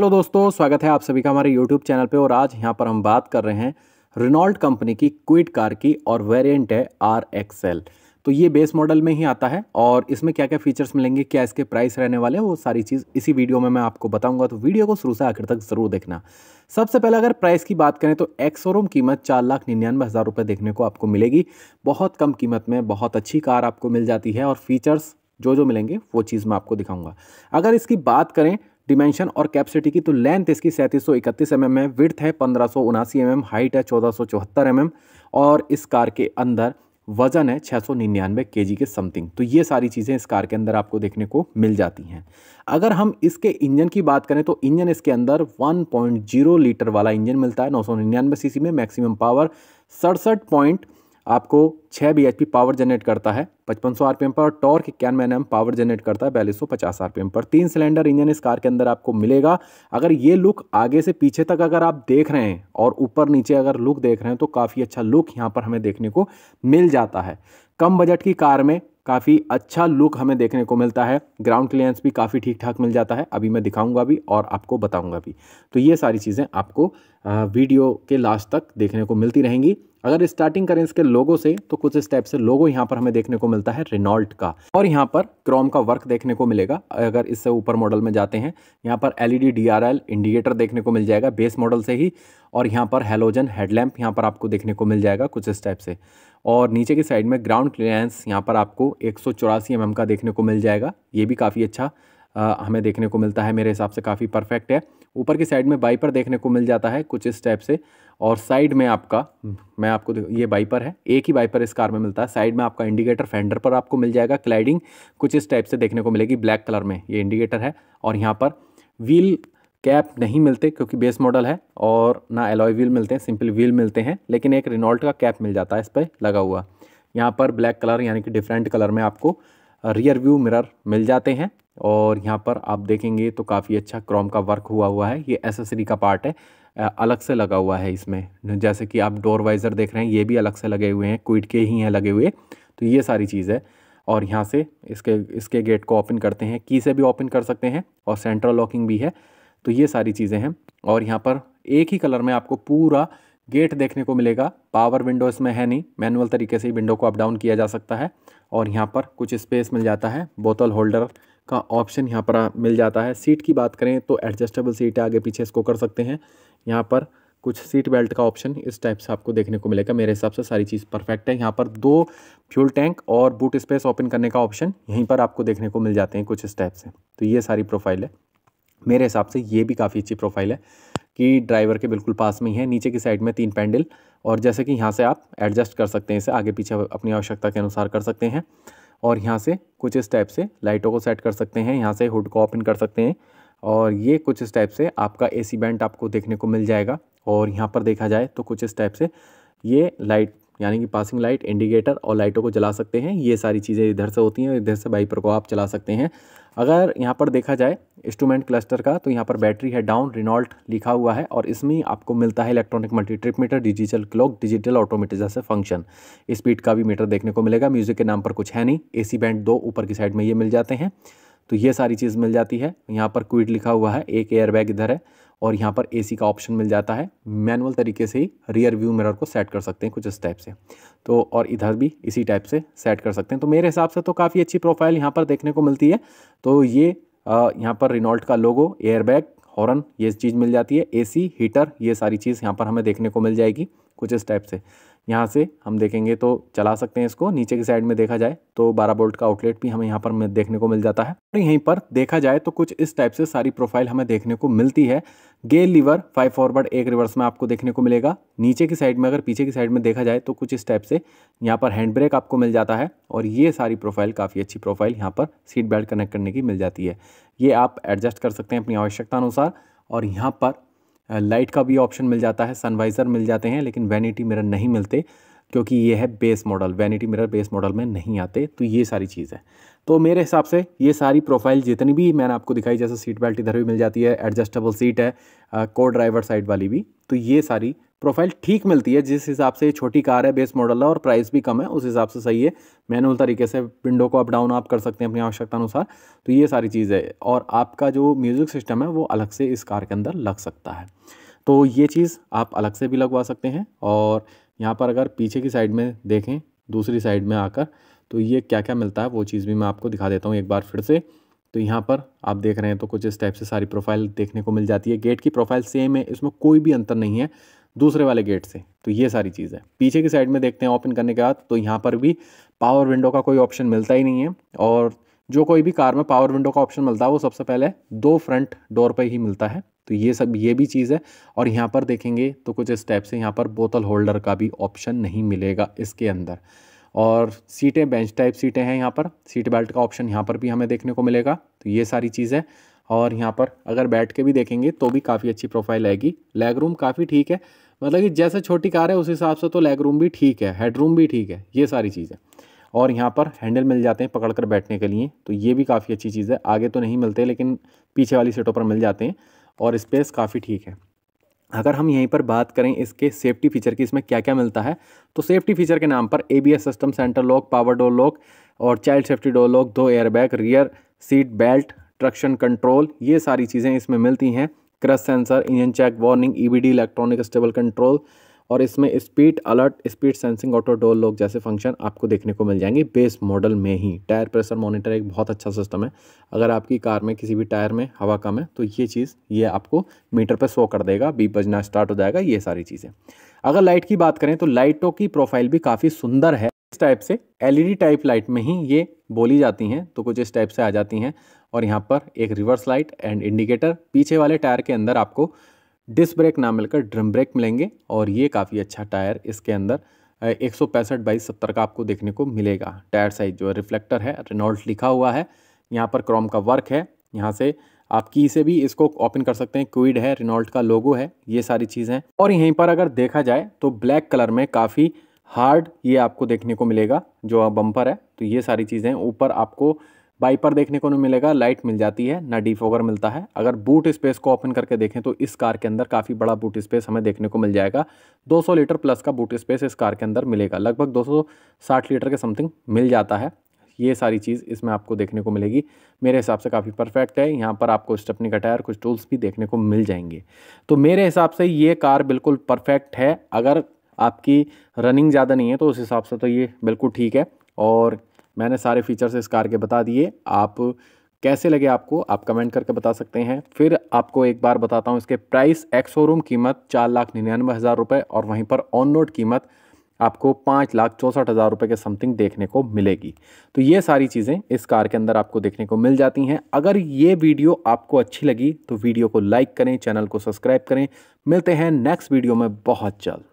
hello दोस्तों स्वागत है आप सभी का हमारे यूट्यूब चैनल पे और आज यहाँ पर हम बात कर रहे हैं रिनॉल्ट कंपनी की क्विड कार की और वेरिएंट है आर एल तो ये बेस मॉडल में ही आता है और इसमें क्या क्या फीचर्स मिलेंगे क्या इसके प्राइस रहने वाले हैं वो सारी चीज़ इसी वीडियो में मैं आपको बताऊंगा तो वीडियो को शुरू से आखिर तक ज़रूर देखना सबसे पहले अगर प्राइस की बात करें तो एक्स शोरूम कीमत चार लाख निन्यानवे हज़ार रुपये देखने को आपको मिलेगी बहुत कम कीमत में बहुत अच्छी कार आपको मिल जाती है और फीचर्स जो जो मिलेंगे वो चीज़ मैं आपको दिखाऊंगा अगर इसकी बात करें डिमेंशन और कैपेसिटी की तो लेंथ इसकी सैंतीस सौ इकतीस एम mm एम है विर्थ है पंद्रह सौ उनासी एम एम हाइट है चौदह सौ चौहत्तर एम mm एम और इस कार के अंदर वजन है छः सौ निन्यानवे के जी के समथिंग तो ये सारी चीज़ें इस कार के अंदर आपको देखने को मिल जाती हैं अगर हम इसके इंजन की बात करें तो इंजन इसके अंदर 1.0 लीटर वाला इंजन मिलता है नौ सौ निन्यानवे सी में मैक्सिमम पावर सड़सठ पॉइंट आपको 6 bhp पावर जनरेट करता है 5500 एम पर और टॉर्क इक्यानवे एन पावर जनरेट करता है बयालीस सौ एम पर तीन सिलेंडर इंजन इस कार के अंदर आपको मिलेगा अगर ये लुक आगे से पीछे तक अगर आप देख रहे हैं और ऊपर नीचे अगर लुक देख रहे हैं तो काफ़ी अच्छा लुक यहाँ पर हमें देखने को मिल जाता है कम बजट की कार में काफ़ी अच्छा लुक हमें देखने को मिलता है ग्राउंड क्लियरेंस भी काफ़ी ठीक ठाक मिल जाता है अभी मैं दिखाऊंगा भी और आपको बताऊंगा भी तो ये सारी चीज़ें आपको वीडियो के लास्ट तक देखने को मिलती रहेंगी अगर स्टार्टिंग करें इसके लोगों से तो कुछ स्टेप से लोगो यहाँ पर हमें देखने को मिलता है रिनॉल्ट का और यहाँ पर क्रोम का वर्क देखने को मिलेगा अगर इससे ऊपर मॉडल में जाते हैं यहाँ पर एल ई इंडिकेटर देखने को मिल जाएगा बेस मॉडल से ही और यहाँ पर हेलोजन हेडलैम्प यहाँ पर आपको देखने को मिल जाएगा कुछ स्टेप से और नीचे के साइड में ग्राउंड क्लियरेंस यहाँ पर आपको एक सौ mm का देखने को मिल जाएगा ये भी काफ़ी अच्छा आ, हमें देखने को मिलता है मेरे हिसाब से काफ़ी परफेक्ट है ऊपर की साइड में बाइपर देखने को मिल जाता है कुछ इस टाइप से और साइड में आपका मैं आपको ये बाइपर है एक ही बाइपर इस कार में मिलता है साइड में आपका इंडिकेटर फेंडर पर आपको मिल जाएगा क्लाइडिंग कुछ इस टाइप से देखने को मिलेगी ब्लैक कलर में ये इंडिकेटर है और यहाँ पर व्हील कैप नहीं मिलते क्योंकि बेस मॉडल है और ना एलॉय व्हील मिलते हैं सिंपल व्हील मिलते हैं लेकिन एक रिनॉल्ट का कैप मिल जाता है इस पर लगा हुआ यहाँ पर ब्लैक कलर यानी कि डिफरेंट कलर में आपको रियर व्यू मिरर मिल जाते हैं और यहाँ पर आप देखेंगे तो काफ़ी अच्छा क्रोम का वर्क हुआ हुआ है ये एसेसरी का पार्ट है अलग से लगा हुआ है इसमें जैसे कि आप डोर वाइज़र देख रहे हैं ये भी अलग से लगे हुए हैं क्विड के ही हैं लगे हुए तो ये सारी चीज़ है और यहाँ से इसके इसके गेट को ओपन करते हैं की से भी ओपन कर सकते हैं और सेंट्रल लॉकिंग भी है तो ये सारी चीज़ें हैं और यहाँ पर एक ही कलर में आपको पूरा गेट देखने को मिलेगा पावर विंडो इसमें है नहीं मैनुअल तरीके से ही विंडो को अप डाउन किया जा सकता है और यहाँ पर कुछ स्पेस मिल जाता है बोतल होल्डर का ऑप्शन यहाँ पर मिल जाता है सीट की बात करें तो एडजस्टेबल सीट है आगे पीछे इसको कर सकते हैं यहाँ पर कुछ सीट बेल्ट का ऑप्शन इस टाइप से आपको देखने को मिलेगा मेरे हिसाब से सारी चीज़ परफेक्ट है यहाँ पर दो फ्यूल टैंक और बूट स्पेस ओपन करने का ऑप्शन यहीं पर आपको देखने को मिल जाते हैं कुछ इस टाइप से तो ये सारी प्रोफाइल है मेरे हिसाब से ये भी काफ़ी अच्छी प्रोफाइल है कि ड्राइवर के बिल्कुल पास में ही है नीचे की साइड में तीन पैंडल और जैसे कि यहाँ से आप एडजस्ट कर सकते हैं इसे आगे पीछे अपनी आवश्यकता के अनुसार कर सकते हैं और यहाँ से कुछ इस टाइप से लाइटों को सेट कर सकते हैं यहाँ से हुड को ओपन कर सकते हैं और ये कुछ इस टाइप से आपका ए सी बैंड आपको देखने को मिल जाएगा और यहाँ पर देखा जाए तो कुछ इस टाइप से ये लाइट यानी कि पासिंग लाइट इंडिकेटर और लाइटों को जला सकते हैं ये सारी चीज़ें इधर से होती हैं इधर से बाइपर को आप चला सकते हैं अगर यहाँ पर देखा जाए इंस्ट्रूमेंट क्लस्टर का तो यहाँ पर बैटरी है डाउन रिनॉल्ट लिखा हुआ है और इसमें आपको मिलता है electronic multi trip meter digital clock digital automatic जैसे फंक्शन स्पीड का भी मीटर देखने को मिलेगा म्यूज़िक के नाम पर कुछ है नहीं ए बैंड दो ऊपर की साइड में ये मिल जाते हैं तो ये सारी चीज़ मिल जाती है यहाँ पर क्विड लिखा हुआ है एक एयरबैग इधर है और यहाँ पर एसी का ऑप्शन मिल जाता है मैनुअल तरीके से ही रियर व्यू मिरर को सेट कर सकते हैं कुछ इस टाइप से तो और इधर भी इसी टाइप से सेट कर सकते हैं तो मेरे हिसाब से तो काफ़ी अच्छी प्रोफाइल यहाँ पर देखने को मिलती है तो ये यहाँ पर रिनॉल्ट का लोगो एयरबैग हॉर्न ये चीज़ मिल जाती है ए हीटर ये सारी चीज़ यहाँ पर हमें देखने को मिल जाएगी कुछ इस टाइप से यहाँ से हम देखेंगे तो चला सकते हैं इसको नीचे की साइड में देखा जाए तो 12 बोल्ट का आउटलेट भी हमें यहाँ पर देखने को मिल जाता है और यहीं पर देखा जाए तो कुछ इस टाइप से सारी प्रोफाइल हमें देखने को मिलती है गेल लीवर फाइव फॉरवर्ड एक रिवर्स में आपको देखने को मिलेगा नीचे की साइड में अगर पीछे की साइड में देखा जाए तो कुछ इस टाइप से यहाँ पर हैंड ब्रेक आपको मिल जाता है और ये सारी प्रोफाइल काफ़ी अच्छी प्रोफाइल यहाँ पर सीट बेल्ट कनेक्ट करने की मिल जाती है ये आप एडजस्ट कर सकते हैं अपनी आवश्यकता अनुसार और यहाँ पर लाइट का भी ऑप्शन मिल जाता है सनवाइज़र मिल जाते हैं लेकिन वैनिटी मिरर नहीं मिलते क्योंकि ये है base model vanity mirror base model में नहीं आते तो ये सारी चीज़ है तो मेरे हिसाब से ये सारी प्रोफाइल जितनी भी मैंने आपको दिखाई जैसे सीट बेल्ट इधर भी मिल जाती है एडजस्टेबल सीट है को ड्राइवर साइड वाली भी तो ये सारी प्रोफाइल ठीक मिलती है जिस हिसाब से छोटी कार है बेस मॉडल है और प्राइस भी कम है उस हिसाब से सही है मैनुअल तरीके से विंडो को अप डाउन आप कर सकते हैं अपनी आवश्यकता अनुसार तो ये सारी चीज़ है और आपका जो म्यूज़िक सिस्टम है वो अलग से इस कार के अंदर लग सकता है तो ये चीज़ आप अलग से भी लगवा सकते हैं और यहाँ पर अगर पीछे की साइड में देखें दूसरी साइड में आकर तो ये क्या क्या मिलता है वो चीज़ भी मैं आपको दिखा देता हूँ एक बार फिर से तो यहाँ पर आप देख रहे हैं तो कुछ इस टाइप से सारी प्रोफाइल देखने को मिल जाती है गेट की प्रोफाइल सेम है इसमें कोई भी अंतर नहीं है दूसरे वाले गेट से तो ये सारी चीज़ है पीछे की साइड में देखते हैं ओपन करने के बाद तो यहाँ पर भी पावर विंडो का कोई ऑप्शन मिलता ही नहीं है और जो कोई भी कार में पावर विंडो का ऑप्शन मिलता है वो सबसे पहले दो फ्रंट डोर पर ही मिलता है तो ये सब ये भी चीज़ है और यहाँ पर देखेंगे तो कुछ स्टेप से यहाँ पर बोतल होल्डर का भी ऑप्शन नहीं मिलेगा इसके अंदर और सीटें बेंच टाइप सीटें हैं यहाँ पर सीट बेल्ट का ऑप्शन यहाँ पर भी हमें देखने को मिलेगा तो ये सारी चीज़ें और यहाँ पर अगर बैठ के भी देखेंगे तो भी काफ़ी अच्छी प्रोफाइल आएगी लेग रूम काफ़ी ठीक है मतलब कि जैसे छोटी कार है उस हिसाब से तो लेग रूम भी ठीक है हेड रूम भी ठीक है ये सारी चीज़ें और यहाँ पर हैंडल मिल जाते हैं पकड़ कर बैठने के लिए तो ये भी काफ़ी अच्छी चीज़ है आगे तो नहीं मिलते लेकिन पीछे वाली सीटों पर मिल जाते हैं और स्पेस काफ़ी ठीक है अगर हम यहीं पर बात करें इसके सेफ्टी फीचर की इसमें क्या क्या मिलता है तो सेफ्टी फीचर के नाम पर ABS system centre lock power door lock और चाइल्ड सेफ्टी डोर लॉक दो airbag rear seat belt traction control ये सारी चीज़ें इसमें मिलती हैं crash sensor engine check warning E electronic stable control और इसमें speed alert speed sensing auto door lock जैसे फंक्शन आपको देखने को मिल जाएंगे बेस मॉडल में ही टायर प्रेशर मॉनिटर एक बहुत अच्छा सिस्टम है अगर आपकी कार में किसी भी टायर में हवा कम है तो ये चीज़ ये आपको मीटर पर शो कर देगा बीप बजना स्टार्ट हो जाएगा ये सारी चीज़ें अगर लाइट की बात करें तो लाइटों की प्रोफाइल भी काफ़ी सुंदर है इस टाइप से एलईडी टाइप लाइट में ही ये बोली जाती हैं तो कुछ इस टाइप से आ जाती हैं और यहाँ पर एक रिवर्स लाइट एंड इंडिकेटर पीछे वाले टायर के अंदर आपको डिस्क ब्रेक ना मिलकर ड्रम ब्रेक मिलेंगे और ये काफ़ी अच्छा टायर इसके अंदर एक सौ पैंसठ बाई सत्तर का आपको देखने को मिलेगा टायर साइज जो है रिफ्लेक्टर है रिनॉल्ट लिखा हुआ है यहाँ पर क्रोम का वर्क है यहाँ से आप की से भी इसको ओपन कर सकते हैं क्विड है रिनॉल्ट का लोगो है ये सारी चीज़ें हैं और यहीं पर अगर देखा जाए तो ब्लैक कलर में काफ़ी हार्ड ये आपको देखने को मिलेगा जो बम्पर है तो ये सारी चीज़ें ऊपर आपको वाइपर देखने को नहीं मिलेगा लाइट मिल जाती है ना डीफोगर मिलता है अगर बूट स्पेस को ओपन करके देखें तो इस कार के अंदर काफ़ी बड़ा बूट स्पेस हमें देखने को मिल जाएगा 200 लीटर प्लस का बूट स्पेस इस कार के अंदर मिलेगा लगभग 260 लीटर के समथिंग मिल जाता है ये सारी चीज़ इसमें आपको देखने को मिलेगी मेरे हिसाब से काफ़ी परफेक्ट है यहाँ पर आपको स्टेपनी का टायर कुछ टूल्स भी देखने को मिल जाएंगे तो मेरे हिसाब से ये कार बिल्कुल परफेक्ट है अगर आपकी रनिंग ज़्यादा नहीं है तो उस हिसाब से तो ये बिल्कुल ठीक है और मैंने सारे फीचर्स इस कार के बता दिए आप कैसे लगे आपको आप कमेंट करके बता सकते हैं फिर आपको एक बार बताता हूँ इसके प्राइस एक्स शोरूम कीमत चार लाख निन्यानवे हज़ार रुपये और वहीं पर ऑन रोड कीमत आपको पाँच लाख चौंसठ हज़ार रुपये के समथिंग देखने को मिलेगी तो ये सारी चीज़ें इस कार के अंदर आपको देखने को मिल जाती हैं अगर ये वीडियो आपको अच्छी लगी तो वीडियो को लाइक करें चैनल को सब्सक्राइब करें मिलते हैं नेक्स्ट वीडियो में बहुत जल्द